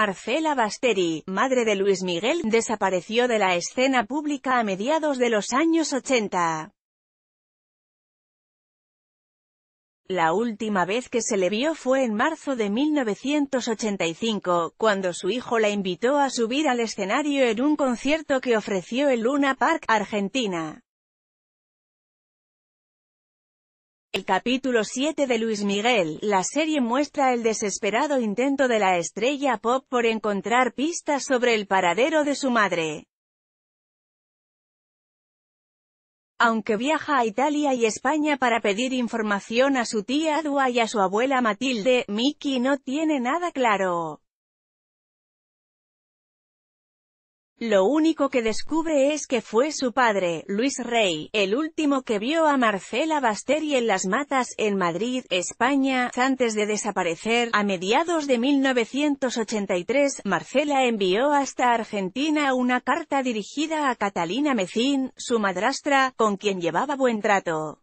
Marcela Basteri, madre de Luis Miguel, desapareció de la escena pública a mediados de los años 80. La última vez que se le vio fue en marzo de 1985, cuando su hijo la invitó a subir al escenario en un concierto que ofreció el Luna Park, Argentina. El capítulo 7 de Luis Miguel, la serie muestra el desesperado intento de la estrella pop por encontrar pistas sobre el paradero de su madre. Aunque viaja a Italia y España para pedir información a su tía Dua y a su abuela Matilde, Mickey no tiene nada claro. Lo único que descubre es que fue su padre, Luis Rey, el último que vio a Marcela Basteri en las matas, en Madrid, España, antes de desaparecer. A mediados de 1983, Marcela envió hasta Argentina una carta dirigida a Catalina Mecín, su madrastra, con quien llevaba buen trato.